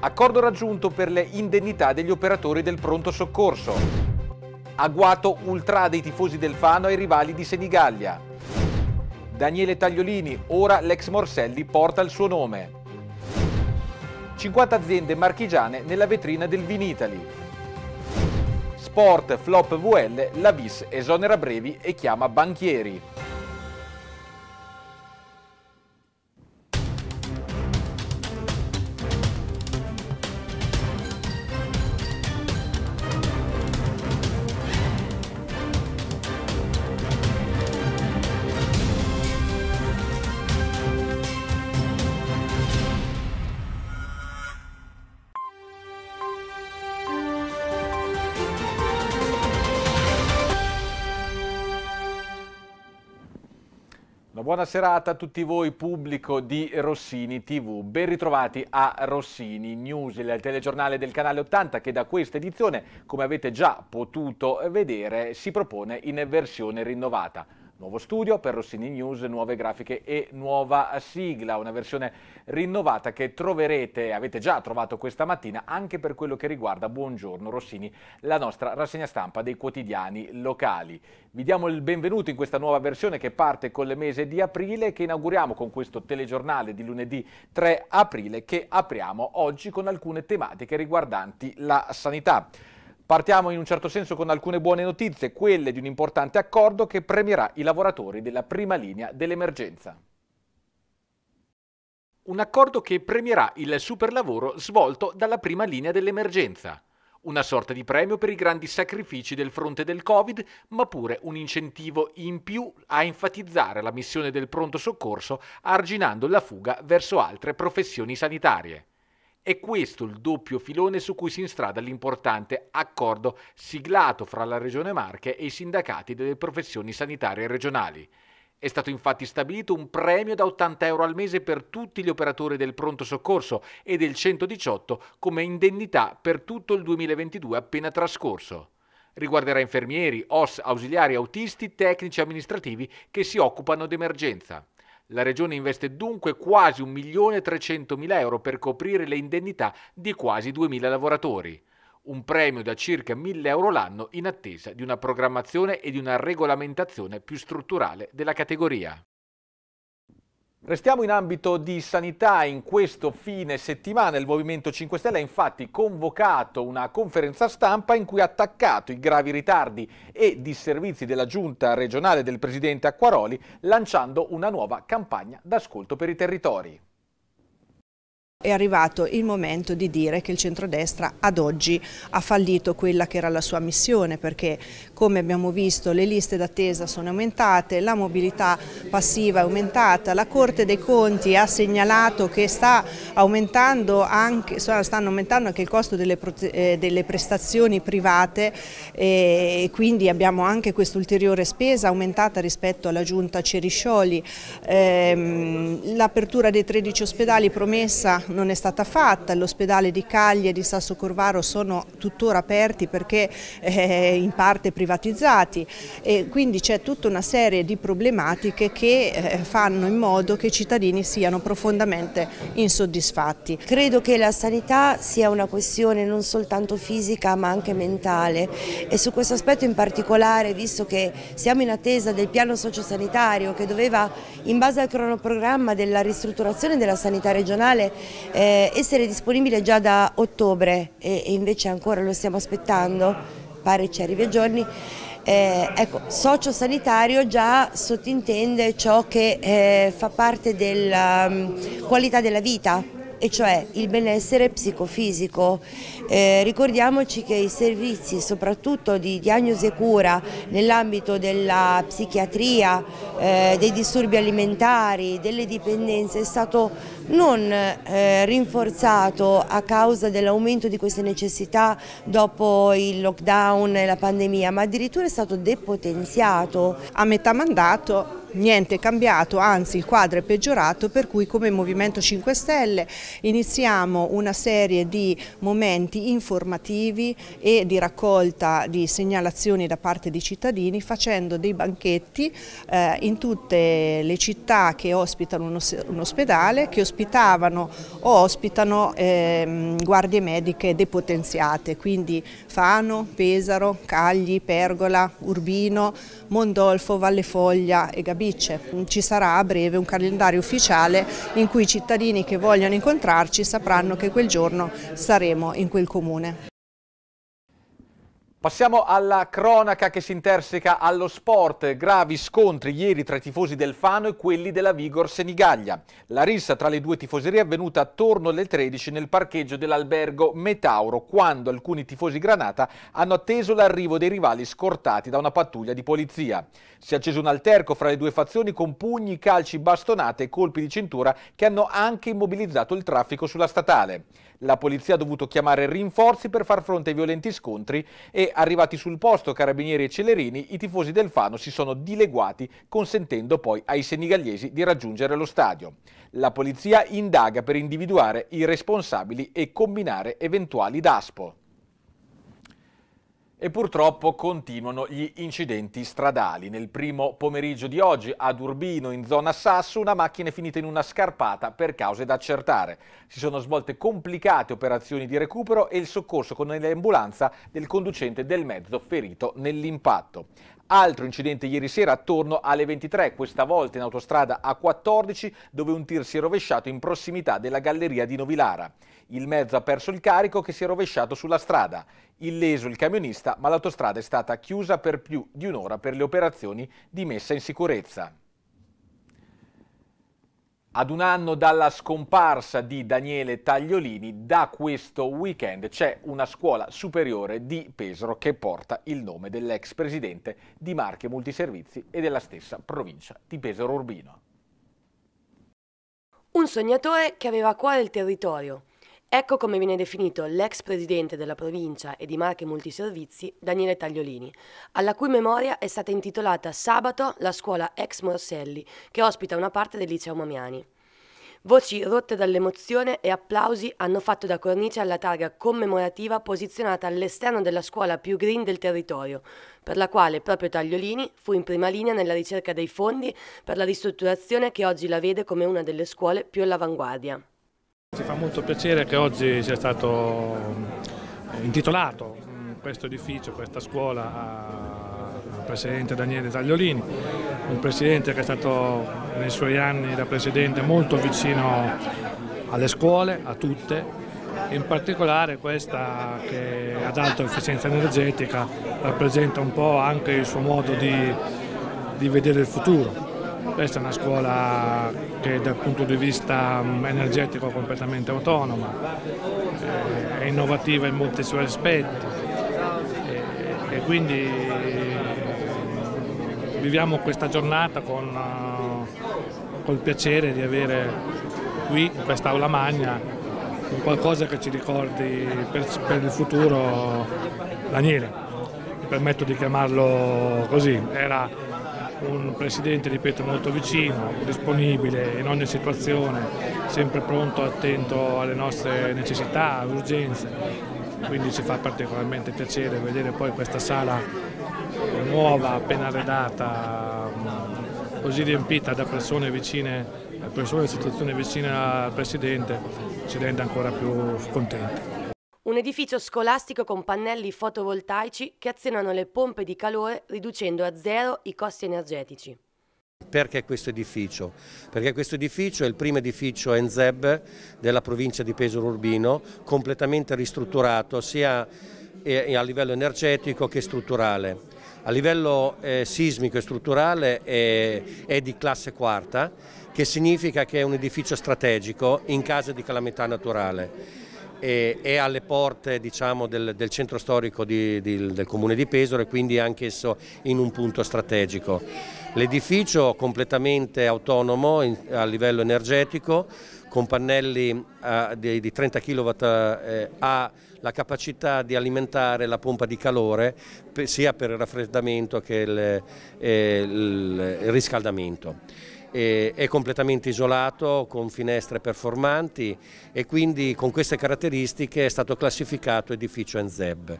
Accordo raggiunto per le indennità degli operatori del pronto soccorso. Agguato ultra dei tifosi del Fano ai rivali di Senigallia. Daniele Tagliolini, ora l'ex Morselli, porta il suo nome. 50 aziende marchigiane nella vetrina del Vinitali. Sport, flop VL, la VIS esonera brevi e chiama banchieri. buona serata a tutti voi pubblico di Rossini TV. Ben ritrovati a Rossini News, il telegiornale del canale 80 che da questa edizione, come avete già potuto vedere, si propone in versione rinnovata. Nuovo studio per Rossini News, nuove grafiche e nuova sigla, una versione rinnovata che troverete, avete già trovato questa mattina, anche per quello che riguarda Buongiorno Rossini, la nostra rassegna stampa dei quotidiani locali. Vi diamo il benvenuto in questa nuova versione che parte con il mese di aprile e che inauguriamo con questo telegiornale di lunedì 3 aprile che apriamo oggi con alcune tematiche riguardanti la sanità. Partiamo in un certo senso con alcune buone notizie, quelle di un importante accordo che premierà i lavoratori della prima linea dell'emergenza. Un accordo che premierà il superlavoro svolto dalla prima linea dell'emergenza. Una sorta di premio per i grandi sacrifici del fronte del Covid, ma pure un incentivo in più a enfatizzare la missione del pronto soccorso, arginando la fuga verso altre professioni sanitarie. È questo il doppio filone su cui si instrada l'importante accordo siglato fra la Regione Marche e i sindacati delle professioni sanitarie regionali. È stato infatti stabilito un premio da 80 euro al mese per tutti gli operatori del pronto soccorso e del 118 come indennità per tutto il 2022 appena trascorso. Riguarderà infermieri, OS, ausiliari, autisti, tecnici amministrativi che si occupano d'emergenza. La Regione investe dunque quasi 1.300.000 euro per coprire le indennità di quasi 2.000 lavoratori un premio da circa 1000 euro l'anno in attesa di una programmazione e di una regolamentazione più strutturale della categoria. Restiamo in ambito di sanità in questo fine settimana il Movimento 5 Stelle ha infatti convocato una conferenza stampa in cui ha attaccato i gravi ritardi e disservizi della giunta regionale del presidente Acquaroli lanciando una nuova campagna d'ascolto per i territori. È arrivato il momento di dire che il centrodestra ad oggi ha fallito quella che era la sua missione perché come abbiamo visto le liste d'attesa sono aumentate, la mobilità passiva è aumentata, la Corte dei Conti ha segnalato che sta aumentando anche, stanno aumentando anche il costo delle, eh, delle prestazioni private e quindi abbiamo anche quest'ulteriore spesa aumentata rispetto alla giunta Ceriscioli. Ehm, l'apertura dei 13 ospedali promessa non è stata fatta, l'ospedale di Caglia e di Sasso Corvaro sono tuttora aperti perché eh, in parte privatizzati e quindi c'è tutta una serie di problematiche che eh, fanno in modo che i cittadini siano profondamente insoddisfatti. Credo che la sanità sia una questione non soltanto fisica ma anche mentale e su questo aspetto in particolare visto che siamo in attesa del piano sociosanitario che doveva in base al cronoprogramma della ristrutturazione della sanità regionale eh, essere disponibile già da ottobre e, e, invece ancora lo stiamo aspettando, pare ci arrivi a giorni, eh, ecco, socio sanitario già sottintende ciò che eh, fa parte della um, qualità della vita e cioè il benessere psicofisico. Eh, ricordiamoci che i servizi soprattutto di diagnosi e cura nell'ambito della psichiatria, eh, dei disturbi alimentari, delle dipendenze è stato non eh, rinforzato a causa dell'aumento di queste necessità dopo il lockdown e la pandemia, ma addirittura è stato depotenziato. A metà mandato niente è cambiato, anzi il quadro è peggiorato per cui come Movimento 5 Stelle iniziamo una serie di momenti informativi e di raccolta di segnalazioni da parte dei cittadini facendo dei banchetti eh, in tutte le città che ospitano un, os un ospedale, che ospitavano o ospitano eh, guardie mediche depotenziate, quindi Fano, Pesaro, Cagli, Pergola, Urbino, Mondolfo, Valle e Gabino felice. Ci sarà a breve un calendario ufficiale in cui i cittadini che vogliono incontrarci sapranno che quel giorno saremo in quel comune. Passiamo alla cronaca che si interseca allo sport. Gravi scontri ieri tra i tifosi del Fano e quelli della Vigor Senigaglia. La rissa tra le due tifoserie è avvenuta attorno alle 13 nel parcheggio dell'albergo Metauro, quando alcuni tifosi Granata hanno atteso l'arrivo dei rivali scortati da una pattuglia di polizia. Si è acceso un alterco fra le due fazioni con pugni, calci, bastonate e colpi di cintura che hanno anche immobilizzato il traffico sulla statale. La polizia ha dovuto chiamare rinforzi per far fronte ai violenti scontri e arrivati sul posto Carabinieri e Celerini, i tifosi del Fano si sono dileguati consentendo poi ai senigallesi di raggiungere lo stadio. La polizia indaga per individuare i responsabili e combinare eventuali daspo. E purtroppo continuano gli incidenti stradali. Nel primo pomeriggio di oggi ad Urbino, in zona Sasso, una macchina è finita in una scarpata per cause da accertare. Si sono svolte complicate operazioni di recupero e il soccorso con l'ambulanza del conducente del mezzo ferito nell'impatto. Altro incidente ieri sera attorno alle 23, questa volta in autostrada A14, dove un tir si è rovesciato in prossimità della galleria di Novilara. Il mezzo ha perso il carico che si è rovesciato sulla strada. Illeso il camionista, ma l'autostrada è stata chiusa per più di un'ora per le operazioni di messa in sicurezza. Ad un anno dalla scomparsa di Daniele Tagliolini, da questo weekend c'è una scuola superiore di Pesaro che porta il nome dell'ex presidente di Marche Multiservizi e della stessa provincia di Pesaro Urbino. Un sognatore che aveva a cuore il territorio, Ecco come viene definito l'ex presidente della provincia e di Marche Multiservizi, Daniele Tagliolini, alla cui memoria è stata intitolata sabato la scuola ex Morselli, che ospita una parte del liceo Mamiani. Voci rotte dall'emozione e applausi hanno fatto da cornice alla targa commemorativa posizionata all'esterno della scuola più green del territorio, per la quale proprio Tagliolini fu in prima linea nella ricerca dei fondi per la ristrutturazione che oggi la vede come una delle scuole più all'avanguardia. Ci fa molto piacere che oggi sia stato eh, intitolato mm, questo edificio, questa scuola al Presidente Daniele Tagliolini, un Presidente che è stato nei suoi anni da Presidente molto vicino alle scuole, a tutte, in particolare questa che ad alta efficienza energetica rappresenta un po' anche il suo modo di, di vedere il futuro questa è una scuola che dal punto di vista mm, energetico è completamente autonoma, eh, è innovativa in molti suoi aspetti eh, e quindi mm, viviamo questa giornata con, eh, col piacere di avere qui in quest'aula magna qualcosa che ci ricordi per, per il futuro Daniele, mi permetto di chiamarlo così, era un presidente, ripeto, molto vicino, disponibile in ogni situazione, sempre pronto, attento alle nostre necessità, urgenze. Quindi ci fa particolarmente piacere vedere poi questa sala nuova, appena arredata, mm, così riempita da persone vicine, persone in situazioni vicine al presidente, ci rende ancora più contenti. Un edificio scolastico con pannelli fotovoltaici che azionano le pompe di calore riducendo a zero i costi energetici. Perché questo edificio? Perché questo edificio è il primo edificio Enzeb della provincia di Pesaro Urbino, completamente ristrutturato sia eh, a livello energetico che strutturale. A livello eh, sismico e strutturale è, è di classe quarta, che significa che è un edificio strategico in caso di calamità naturale e è alle porte diciamo, del, del, centro storico di, di, del comune di Pesaro e quindi anche esso in un punto strategico. L'edificio completamente autonomo in, a livello energetico con pannelli a, di, di, 30 kW eh, ha la capacità di alimentare la pompa di calore per, sia per il raffreddamento che il, eh, il riscaldamento è completamente isolato con finestre performanti e quindi con queste caratteristiche è stato classificato edificio ENZEB.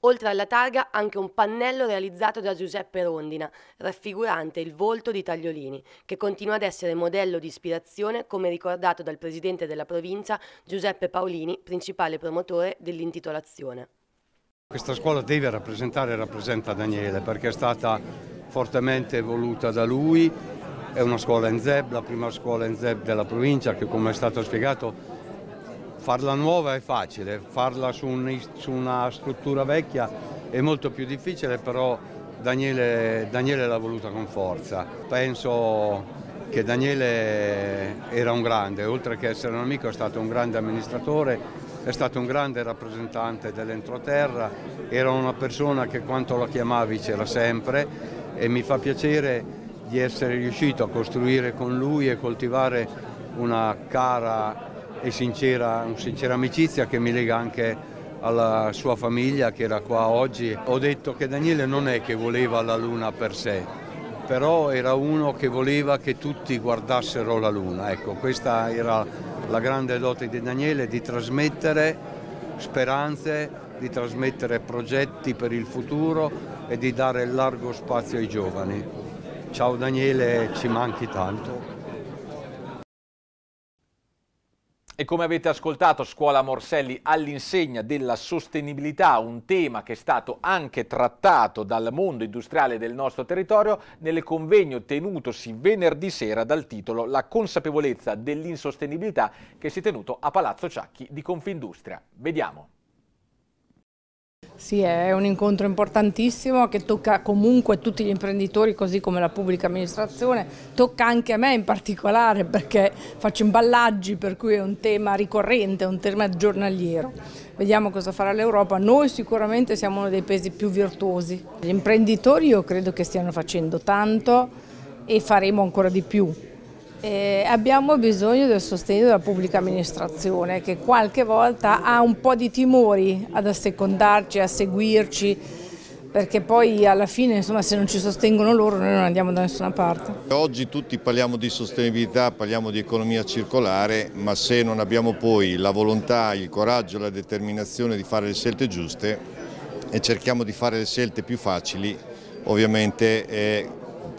Oltre alla targa anche un pannello realizzato da Giuseppe Rondina, raffigurante il volto di Tagliolini, che continua ad essere modello di ispirazione come ricordato dal presidente della provincia Giuseppe Paolini, principale promotore dell'intitolazione. Questa scuola deve rappresentare e rappresenta Daniele perché è stata fortemente voluta da lui è una scuola in ZEB, la prima scuola in ZEB della provincia che come è stato spiegato farla nuova è facile, farla su, un, su una struttura vecchia è molto più difficile, però Daniele, Daniele l'ha voluta con forza. Penso che Daniele era un grande, oltre che essere un amico è stato un grande amministratore, è stato un grande rappresentante dell'entroterra, era una persona che quanto la chiamavi c'era sempre e mi fa piacere di essere riuscito a costruire con lui e coltivare una cara e sincera, una sincera amicizia che mi lega anche alla sua famiglia che era qua oggi. Ho detto che Daniele non è che voleva la luna per sé, però era uno che voleva che tutti guardassero la luna. Ecco, questa era la grande dote di Daniele di trasmettere speranze, di trasmettere progetti per il futuro e di dare largo spazio ai giovani. Ciao Daniele, ci manchi tanto. E come avete ascoltato, Scuola Morselli all'insegna della sostenibilità, un tema che è stato anche trattato dal mondo industriale del nostro territorio nel convegno tenutosi venerdì sera dal titolo La consapevolezza dell'insostenibilità che si è tenuto a Palazzo Ciacchi di Confindustria. Vediamo. Sì, è un incontro importantissimo che tocca comunque tutti gli imprenditori così come la pubblica amministrazione, tocca anche a me in particolare perché faccio imballaggi per cui è un tema ricorrente, è un tema giornaliero. Vediamo cosa farà l'Europa, noi sicuramente siamo uno dei paesi più virtuosi. Gli imprenditori io credo che stiano facendo tanto e faremo ancora di più. Eh, abbiamo bisogno del sostegno della pubblica amministrazione che qualche volta ha un po' di timori ad assecondarci, a seguirci, perché poi alla fine insomma, se non ci sostengono loro noi non andiamo da nessuna parte. Oggi tutti parliamo di sostenibilità, parliamo di economia circolare, ma se non abbiamo poi la volontà, il coraggio, la determinazione di fare le scelte giuste e cerchiamo di fare le scelte più facili, ovviamente eh,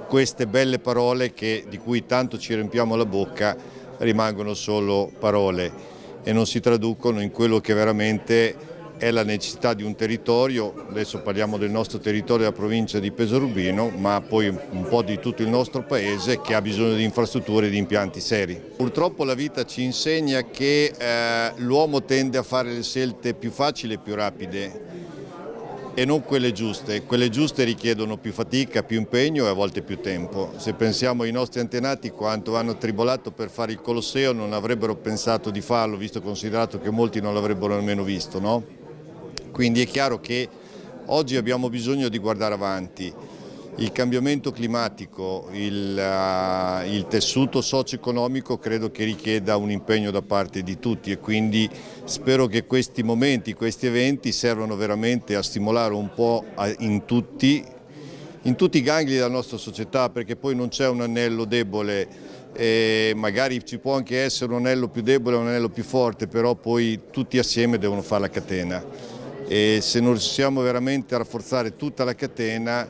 queste belle parole che, di cui tanto ci riempiamo la bocca rimangono solo parole e non si traducono in quello che veramente è la necessità di un territorio, adesso parliamo del nostro territorio, della provincia di Pesorubino, ma poi un po' di tutto il nostro paese che ha bisogno di infrastrutture e di impianti seri. Purtroppo la vita ci insegna che eh, l'uomo tende a fare le scelte più facili e più rapide e non quelle giuste. Quelle giuste richiedono più fatica, più impegno e a volte più tempo. Se pensiamo ai nostri antenati quanto hanno tribolato per fare il Colosseo non avrebbero pensato di farlo, visto considerato che molti non l'avrebbero nemmeno visto. No? Quindi è chiaro che oggi abbiamo bisogno di guardare avanti. Il cambiamento climatico, il, uh, il, tessuto socio-economico credo che richieda un impegno da parte di tutti e quindi spero che questi momenti, questi eventi servano veramente a stimolare un po' a, in, tutti, in tutti i gangli della nostra società perché poi non c'è un anello debole e magari ci può anche essere un anello più debole un anello più forte, però poi tutti assieme devono fare la catena e se non riusciamo veramente a rafforzare tutta la catena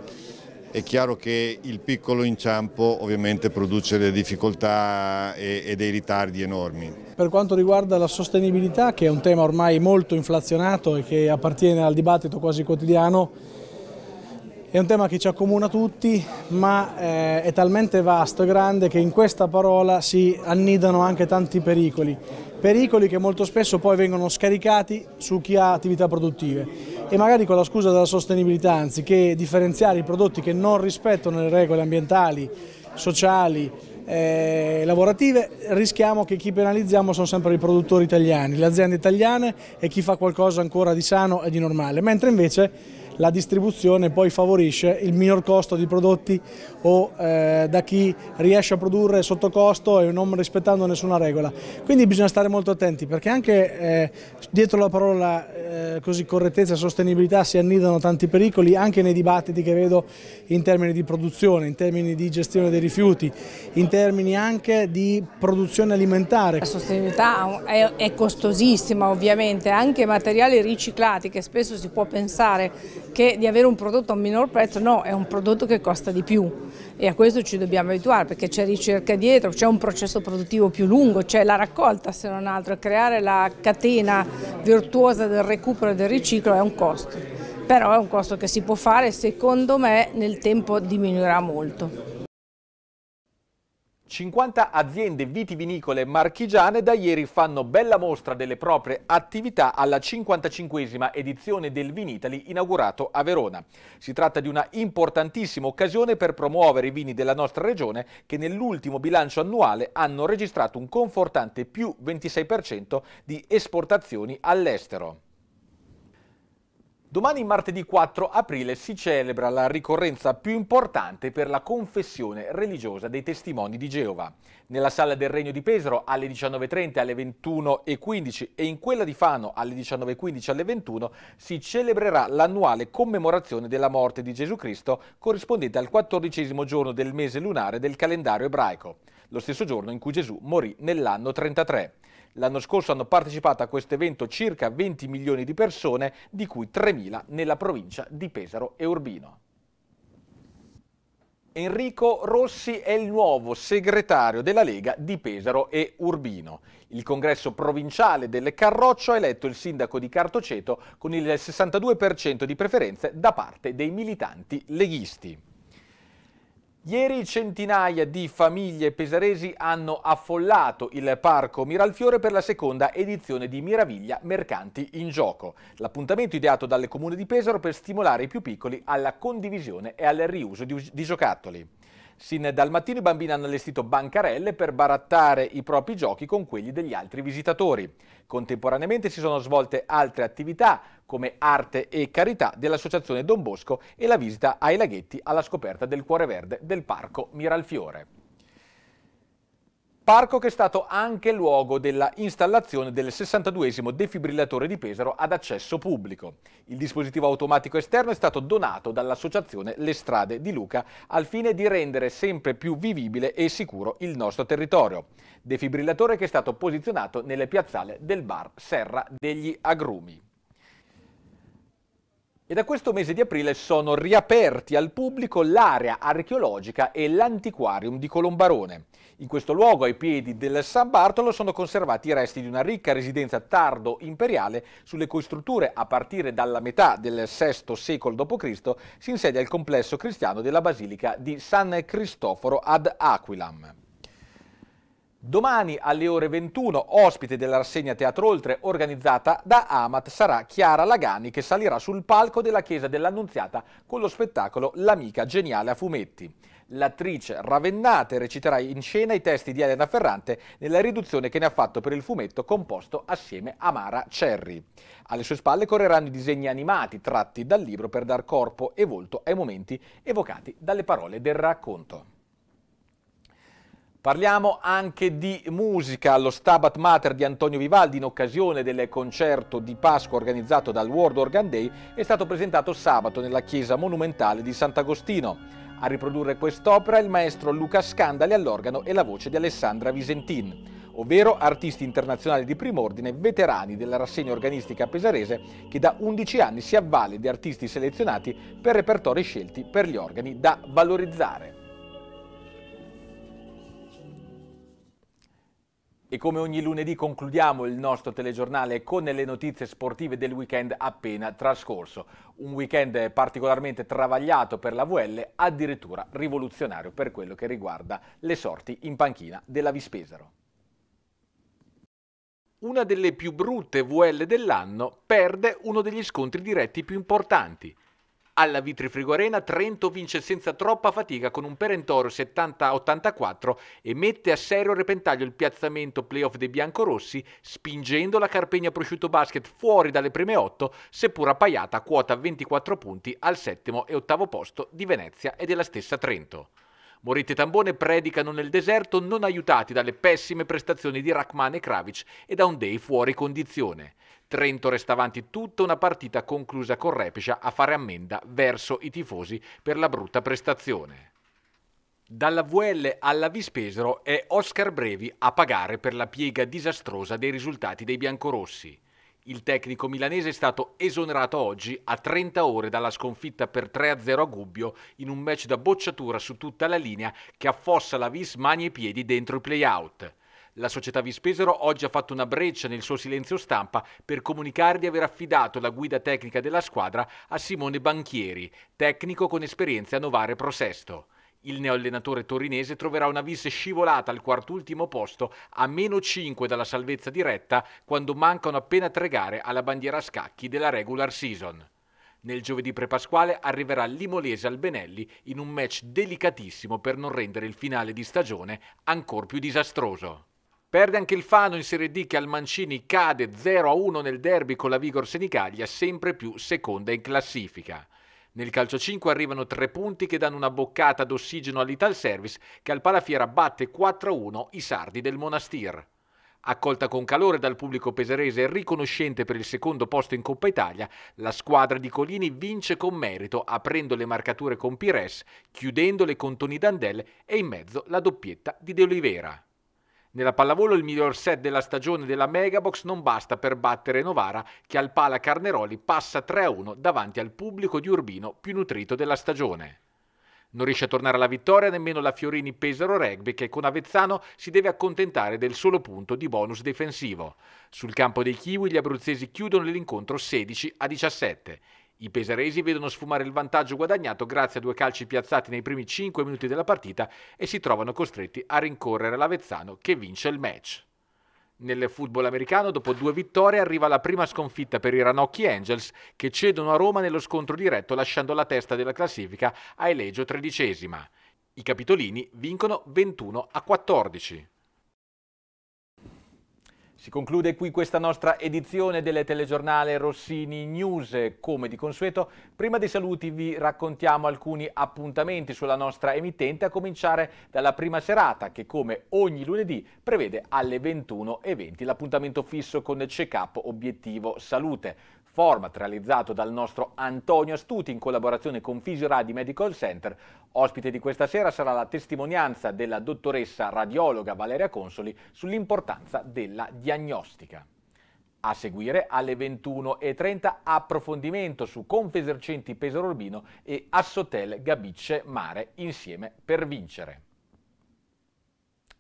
è chiaro che il piccolo inciampo ovviamente produce delle difficoltà e, e, dei ritardi enormi. Per quanto riguarda la sostenibilità, che è un tema ormai molto inflazionato e che appartiene al dibattito quasi quotidiano, è un tema che ci accomuna tutti, ma eh, è talmente vasto e grande che in questa parola si annidano anche tanti pericoli. Pericoli che molto spesso poi vengono scaricati su chi ha attività produttive e magari con la scusa della sostenibilità, anziché differenziare i prodotti che non rispettano le regole ambientali, sociali, eh, lavorative, rischiamo che chi penalizziamo sono sempre i produttori italiani, le aziende italiane e chi fa qualcosa ancora di sano e di normale, mentre invece la distribuzione poi favorisce il minor costo di prodotti o eh, da chi riesce a produrre sotto costo e non rispettando nessuna regola. Quindi bisogna stare molto attenti perché anche eh, dietro la parola eh, così correttezza e sostenibilità si annidano tanti pericoli anche nei dibattiti che vedo in termini di produzione, in termini di gestione dei rifiuti, in termini anche di produzione alimentare. La sostenibilità è costosissima ovviamente, anche materiali riciclati che spesso si può pensare che di avere un prodotto a minor prezzo, no, è un prodotto che costa di più e a questo ci dobbiamo abituare perché c'è ricerca dietro, c'è un processo produttivo più lungo, c'è la raccolta se non altro, creare la catena virtuosa del recupero e del riciclo è un costo, però è un costo che si può fare e secondo me nel tempo diminuirà molto. 50 aziende vitivinicole marchigiane da ieri fanno bella mostra delle proprie attività alla 55esima edizione del Vinitali inaugurato a Verona. Si tratta di una importantissima occasione per promuovere i vini della nostra regione che nell'ultimo bilancio annuale hanno registrato un confortante più 26% di esportazioni all'estero. Domani martedì 4 aprile si celebra la ricorrenza più importante per la confessione religiosa dei testimoni di Geova. Nella sala del Regno di Pesaro alle 19.30 alle 21.15 e in quella di Fano alle 19.15 alle 21 si celebrerà l'annuale commemorazione della morte di Gesù Cristo corrispondente al quattordicesimo giorno del mese lunare del calendario ebraico, lo stesso giorno in cui Gesù morì nell'anno 33. L'anno scorso hanno partecipato a questo evento circa 20 milioni di persone, di cui 3.000 nella provincia di Pesaro e Urbino. Enrico Rossi è il nuovo segretario della Lega di Pesaro e Urbino. Il congresso provinciale delle Carroccio ha eletto il sindaco di Cartoceto con il 62% di preferenze da parte dei militanti leghisti. Ieri centinaia di famiglie pesaresi hanno affollato il Parco Miralfiore per la seconda edizione di Miraviglia Mercanti in Gioco, l'appuntamento ideato dal Comune di Pesaro per stimolare i più piccoli alla condivisione e al riuso di, di giocattoli. Sin dal mattino i bambini hanno allestito bancarelle per barattare i propri giochi con quelli degli altri visitatori. Contemporaneamente si sono svolte altre attività come arte e carità dell'Associazione Don Bosco e la visita ai laghetti alla scoperta del cuore verde del parco Miralfiore. Parco che è stato anche luogo della installazione del 62 defibrillatore di Pesaro ad accesso pubblico. Il dispositivo automatico esterno è stato donato dall'associazione Le Strade di Luca al fine di rendere sempre più vivibile e sicuro il nostro territorio. Defibrillatore che è stato posizionato nelle piazzale del bar Serra degli Agrumi. E da questo mese di aprile sono riaperti al pubblico l'area archeologica e l'antiquarium di Colombarone. In questo luogo, ai piedi del San Bartolo, sono conservati i resti di una ricca residenza tardo-imperiale sulle cui strutture, a partire dalla metà del VI secolo d.C., si insedia il complesso cristiano della Basilica di San Cristoforo ad Aquilam. Domani alle ore 21, ospite della rassegna Teatro Oltre organizzata da Amat, sarà Chiara Lagani che salirà sul palco della Chiesa dell'Annunziata con lo spettacolo L'amica geniale a fumetti. L'attrice ravennate reciterà in scena i testi di Elena Ferrante nella riduzione che ne ha fatto per il fumetto composto assieme a Mara Cerri. Alle sue spalle correranno i disegni animati tratti dal libro per dar corpo e volto ai momenti evocati dalle parole del racconto. Parliamo anche di musica lo Stabat Mater di Antonio Vivaldi in occasione del concerto di Pasqua organizzato dal World Organ Day è stato presentato sabato nella chiesa monumentale di Sant'Agostino. A riprodurre quest'opera il maestro Luca Scandali all'organo e la voce di Alessandra Visentin ovvero artisti internazionali di prim'ordine veterani della rassegna organistica pesarese che da 11 anni si avvale di artisti selezionati per repertori scelti per gli organi da valorizzare. E come ogni lunedì concludiamo il nostro telegiornale con le notizie sportive del weekend appena trascorso. Un weekend particolarmente travagliato per la VL, addirittura rivoluzionario per quello che riguarda le sorti in panchina della Vispesaro. Una delle più brutte VL dell'anno perde uno degli scontri diretti più importanti – alla Vitrifrigo Arena Trento vince senza troppa fatica con un perentorio 70-84 e mette a serio repentaglio il piazzamento playoff dei biancorossi spingendo la Carpegna Prosciutto Basket fuori dalle prime 8 seppur appaiata a quota 24 punti al settimo e ottavo posto di Venezia e della stessa Trento. Moretti e Tambone predicano nel deserto non aiutati dalle pessime prestazioni di Rachman e Kravic e da un day fuori condizione. Trento resta avanti tutta una partita conclusa con Repescia a fare ammenda verso i tifosi per la brutta prestazione. Dalla VL alla Vispesero è Oscar Brevi a pagare per la piega disastrosa dei risultati dei biancorossi. Il tecnico milanese è stato esonerato oggi a 30 ore dalla sconfitta per 3-0 a Gubbio in un match da bocciatura su tutta la linea che affossa la Vis mani e piedi dentro i play-out. La società Vispesero oggi ha fatto una breccia nel suo silenzio stampa per comunicare di aver affidato la guida tecnica della squadra a Simone Banchieri, tecnico con esperienza a Novare Prosesto. Il neoallenatore torinese troverà una vis scivolata al quartultimo posto a meno 5 dalla salvezza diretta quando mancano appena tre gare alla bandiera a scacchi della regular season. Nel giovedì prepasquale arriverà l'Imolese al Benelli in un match delicatissimo per non rendere il finale di stagione ancora più disastroso. Perde anche il Fano in Serie D che al Mancini cade 0-1 nel derby con la Vigor Senicaglia, sempre più seconda in classifica. Nel calcio 5 arrivano tre punti che danno una boccata d'ossigeno all'Ital Service che al Palafiera batte 4-1 i sardi del Monastir. Accolta con calore dal pubblico peserese e riconoscente per il secondo posto in Coppa Italia, la squadra di Colini vince con merito aprendo le marcature con Pires, chiudendole con Toni Dandel e in mezzo la doppietta di De Olivera. Nella pallavolo il miglior set della stagione della Megabox non basta per battere Novara che al pala Carneroli passa 3-1 davanti al pubblico di Urbino più nutrito della stagione. Non riesce a tornare alla vittoria nemmeno la Fiorini Pesaro Rugby che con Avezzano si deve accontentare del solo punto di bonus difensivo. Sul campo dei Kiwi gli abruzzesi chiudono l'incontro 16 a 17 i pesaresi vedono sfumare il vantaggio guadagnato grazie a due calci piazzati nei primi 5 minuti della partita e si trovano costretti a rincorrere l'Avezzano che vince il match. Nel football americano, dopo due vittorie, arriva la prima sconfitta per i Ranocchi Angels, che cedono a Roma nello scontro diretto lasciando la testa della classifica a Elegio tredicesima. I capitolini vincono 21 a 14. Si conclude qui questa nostra edizione del telegiornale Rossini News. Come di consueto, prima dei saluti vi raccontiamo alcuni appuntamenti sulla nostra emittente, a cominciare dalla prima serata che come ogni lunedì prevede alle 21.20 l'appuntamento fisso con Check Up Obiettivo Salute format realizzato dal nostro Antonio Astuti in collaborazione con Fisioradi Medical Center. Ospite di questa sera sarà la testimonianza della dottoressa radiologa Valeria Consoli sull'importanza della diagnostica. A seguire alle 21.30 approfondimento su Confesercenti Pesaro Urbino e Assotel Gabicce Mare insieme per vincere.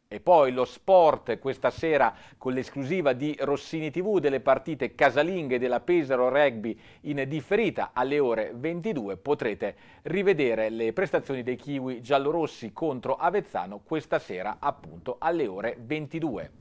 E poi lo sport questa sera con l'esclusiva di Rossini TV delle partite casalinghe della Pesaro Rugby in differita alle ore 22 potrete rivedere le prestazioni dei Kiwi giallorossi contro Avezzano questa sera appunto alle ore 22.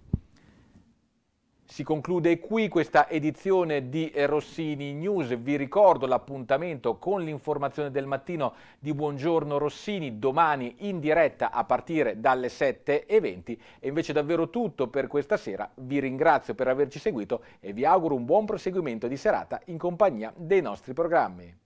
Si conclude qui questa edizione di Rossini News. Vi ricordo l'appuntamento con l'informazione del mattino di Buongiorno Rossini domani in diretta a partire dalle 7.20. E invece davvero tutto per questa sera. Vi ringrazio per averci seguito e vi auguro un buon proseguimento di serata in compagnia dei nostri programmi.